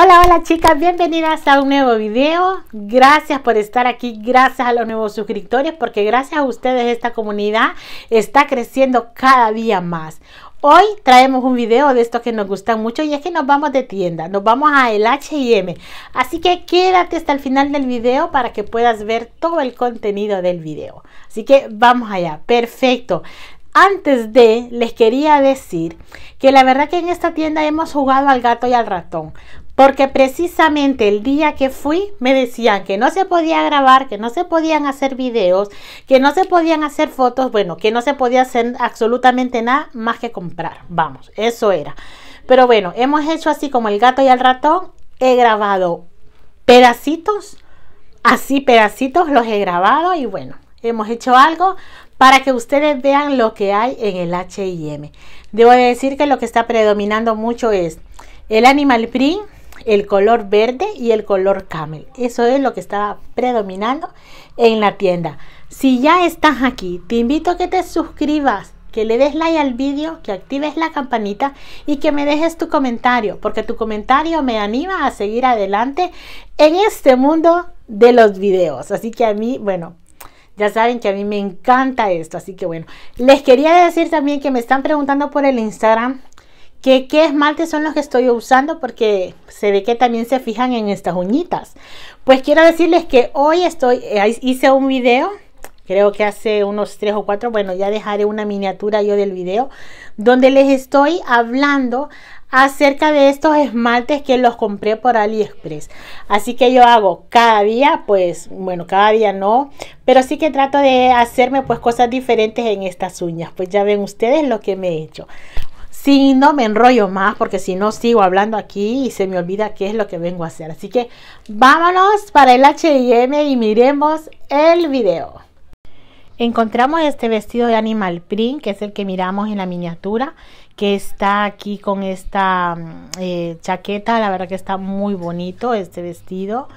Hola, hola chicas, bienvenidas a un nuevo video. Gracias por estar aquí, gracias a los nuevos suscriptores, porque gracias a ustedes esta comunidad está creciendo cada día más. Hoy traemos un video de estos que nos gustan mucho y es que nos vamos de tienda, nos vamos a el H&M. Así que quédate hasta el final del video para que puedas ver todo el contenido del video. Así que vamos allá, perfecto. Antes de, les quería decir que la verdad que en esta tienda hemos jugado al gato y al ratón, porque precisamente el día que fui me decían que no se podía grabar, que no se podían hacer videos, que no se podían hacer fotos, bueno, que no se podía hacer absolutamente nada más que comprar. Vamos, eso era. Pero bueno, hemos hecho así como el gato y el ratón, he grabado pedacitos, así pedacitos los he grabado y bueno, hemos hecho algo para que ustedes vean lo que hay en el H&M. Debo decir que lo que está predominando mucho es el animal print, el color verde y el color camel. Eso es lo que estaba predominando en la tienda. Si ya estás aquí, te invito a que te suscribas que le des like al vídeo, que actives la campanita y que me dejes tu comentario, porque tu comentario me anima a seguir adelante en este mundo de los videos. Así que a mí, bueno, ya saben que a mí me encanta esto, así que bueno, les quería decir también que me están preguntando por el Instagram ¿Qué, ¿Qué esmaltes son los que estoy usando? Porque se ve que también se fijan en estas uñitas. Pues quiero decirles que hoy estoy, eh, hice un video creo que hace unos tres o cuatro, bueno, ya dejaré una miniatura yo del video, donde les estoy hablando acerca de estos esmaltes que los compré por AliExpress. Así que yo hago cada día, pues, bueno, cada día no, pero sí que trato de hacerme pues cosas diferentes en estas uñas. Pues ya ven ustedes lo que me he hecho si no me enrollo más, porque si no sigo hablando aquí y se me olvida qué es lo que vengo a hacer. Así que vámonos para el HM y miremos el video. Encontramos este vestido de animal print, que es el que miramos en la miniatura, que está aquí con esta mm, eh, chaqueta. La verdad que está muy bonito este vestido.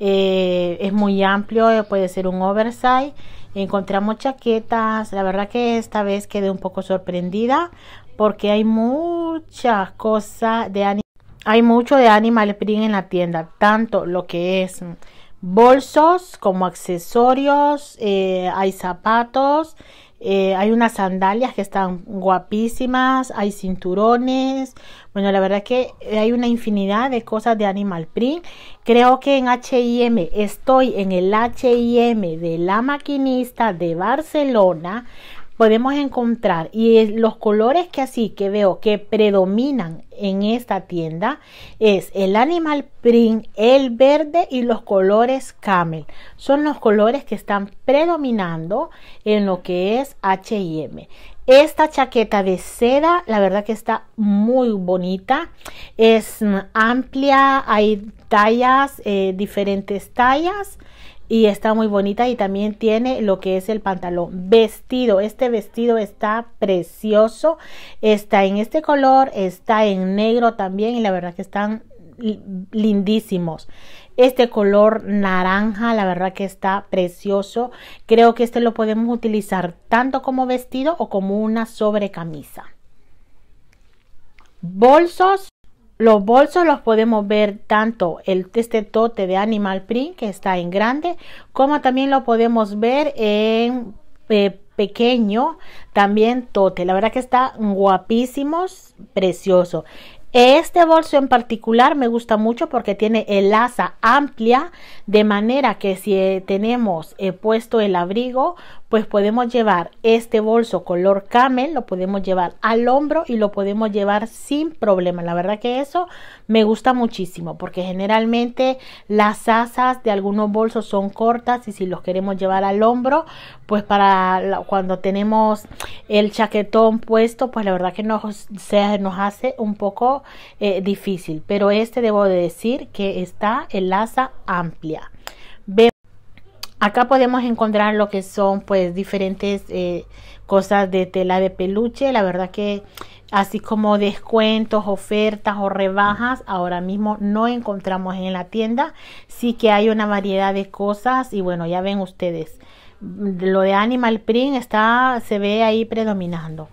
Eh, es muy amplio, puede ser un oversize encontramos chaquetas, la verdad que esta vez quedé un poco sorprendida porque hay muchas cosas de hay mucho de animal print en la tienda, tanto lo que es bolsos como accesorios, eh, hay zapatos, eh, hay unas sandalias que están guapísimas, hay cinturones, bueno, la verdad que hay una infinidad de cosas de Animal Print. Creo que en HM estoy en el HM de la maquinista de Barcelona podemos encontrar y los colores que así que veo que predominan en esta tienda es el animal print, el verde y los colores camel. Son los colores que están predominando en lo que es H&M. Esta chaqueta de seda, la verdad que está muy bonita. Es mm, amplia, hay tallas, eh, diferentes tallas y está muy bonita y también tiene lo que es el pantalón vestido este vestido está precioso está en este color está en negro también y la verdad que están lindísimos este color naranja la verdad que está precioso creo que este lo podemos utilizar tanto como vestido o como una sobrecamisa bolsos los bolsos los podemos ver tanto el, este tote de animal print que está en grande, como también lo podemos ver en eh, pequeño, también tote. La verdad que está guapísimo, precioso. Este bolso en particular me gusta mucho porque tiene el asa amplia, de manera que si eh, tenemos eh, puesto el abrigo, pues podemos llevar este bolso color camel, lo podemos llevar al hombro y lo podemos llevar sin problema. La verdad que eso me gusta muchísimo porque generalmente las asas de algunos bolsos son cortas y si los queremos llevar al hombro, pues para cuando tenemos el chaquetón puesto, pues la verdad que nos, se nos hace un poco eh, difícil. Pero este debo de decir que está en asa amplia. Acá podemos encontrar lo que son pues diferentes eh, cosas de tela de peluche. La verdad que así como descuentos, ofertas o rebajas, ahora mismo no encontramos en la tienda. Sí que hay una variedad de cosas y bueno, ya ven ustedes lo de Animal Print está, se ve ahí predominando.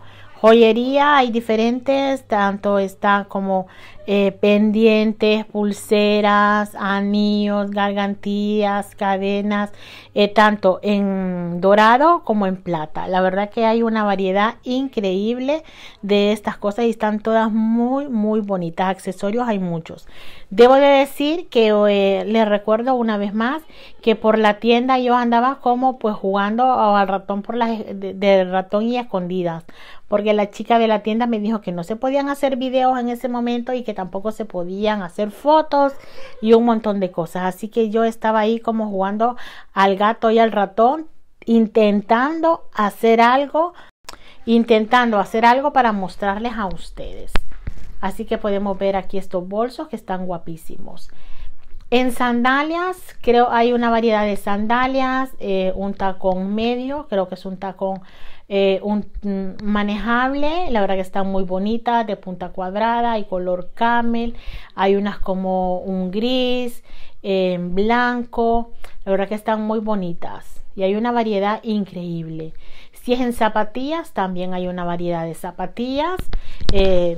Joyería hay diferentes, tanto están como eh, pendientes, pulseras, anillos, gargantillas, cadenas, eh, tanto en dorado como en plata. La verdad que hay una variedad increíble de estas cosas y están todas muy, muy bonitas. Accesorios hay muchos. Debo de decir que eh, les recuerdo una vez más que por la tienda yo andaba como pues jugando al ratón por las de ratón y escondidas porque la chica de la tienda me dijo que no se podían hacer videos en ese momento y que tampoco se podían hacer fotos y un montón de cosas. Así que yo estaba ahí como jugando al gato y al ratón, intentando hacer algo, intentando hacer algo para mostrarles a ustedes. Así que podemos ver aquí estos bolsos que están guapísimos. En sandalias, creo hay una variedad de sandalias, eh, un tacón medio, creo que es un tacón eh, un, manejable, la verdad que están muy bonitas, de punta cuadrada y color camel, hay unas como un gris, en eh, blanco, la verdad que están muy bonitas y hay una variedad increíble. Si es en zapatillas, también hay una variedad de zapatillas. Eh,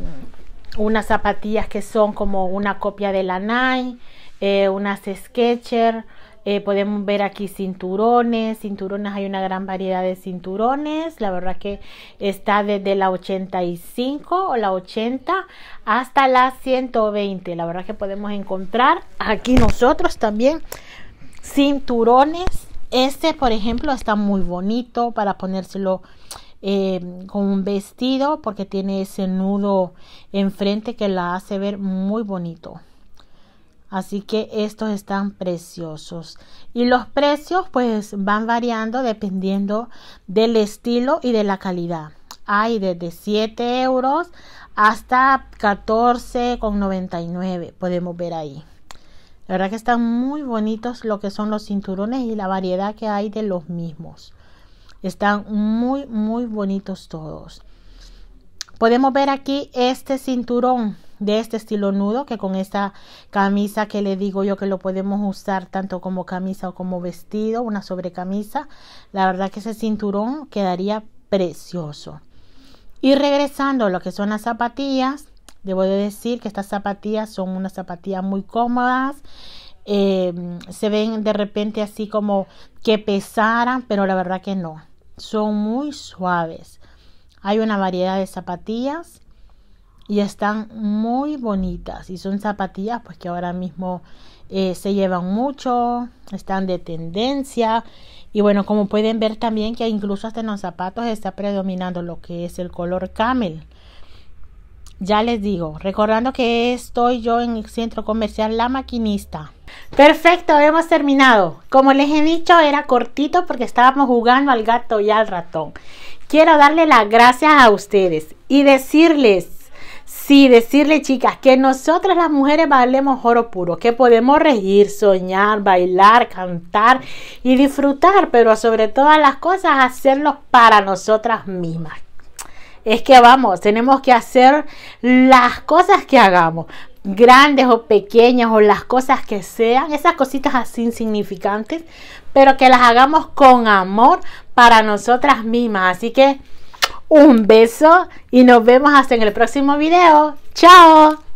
unas zapatillas que son como una copia de la Nike, unas Sketcher, eh, podemos ver aquí cinturones, cinturones, hay una gran variedad de cinturones, la verdad que está desde la 85 o la 80 hasta la 120, la verdad que podemos encontrar aquí nosotros también cinturones, este por ejemplo está muy bonito para ponérselo eh, con un vestido porque tiene ese nudo enfrente que la hace ver muy bonito. Así que estos están preciosos. Y los precios pues van variando dependiendo del estilo y de la calidad. Hay desde 7 euros hasta 14,99. Podemos ver ahí. La verdad que están muy bonitos lo que son los cinturones y la variedad que hay de los mismos. Están muy, muy bonitos todos. Podemos ver aquí este cinturón de este estilo nudo que con esta camisa que le digo yo que lo podemos usar tanto como camisa o como vestido una sobrecamisa la verdad que ese cinturón quedaría precioso y regresando a lo que son las zapatillas debo decir que estas zapatillas son unas zapatillas muy cómodas eh, se ven de repente así como que pesaran pero la verdad que no son muy suaves hay una variedad de zapatillas y están muy bonitas y son zapatillas pues que ahora mismo eh, se llevan mucho, están de tendencia y bueno como pueden ver también que incluso hasta en los zapatos está predominando lo que es el color camel. Ya les digo, recordando que estoy yo en el centro comercial La Maquinista. Perfecto, hemos terminado. Como les he dicho, era cortito porque estábamos jugando al gato y al ratón. Quiero darle las gracias a ustedes y decirles Sí, decirle chicas que nosotras las mujeres valemos oro puro, que podemos regir soñar, bailar, cantar y disfrutar, pero sobre todas las cosas hacerlo para nosotras mismas. Es que vamos, tenemos que hacer las cosas que hagamos, grandes o pequeñas o las cosas que sean, esas cositas así insignificantes, pero que las hagamos con amor para nosotras mismas. Así que un beso y nos vemos hasta en el próximo video. ¡Chao!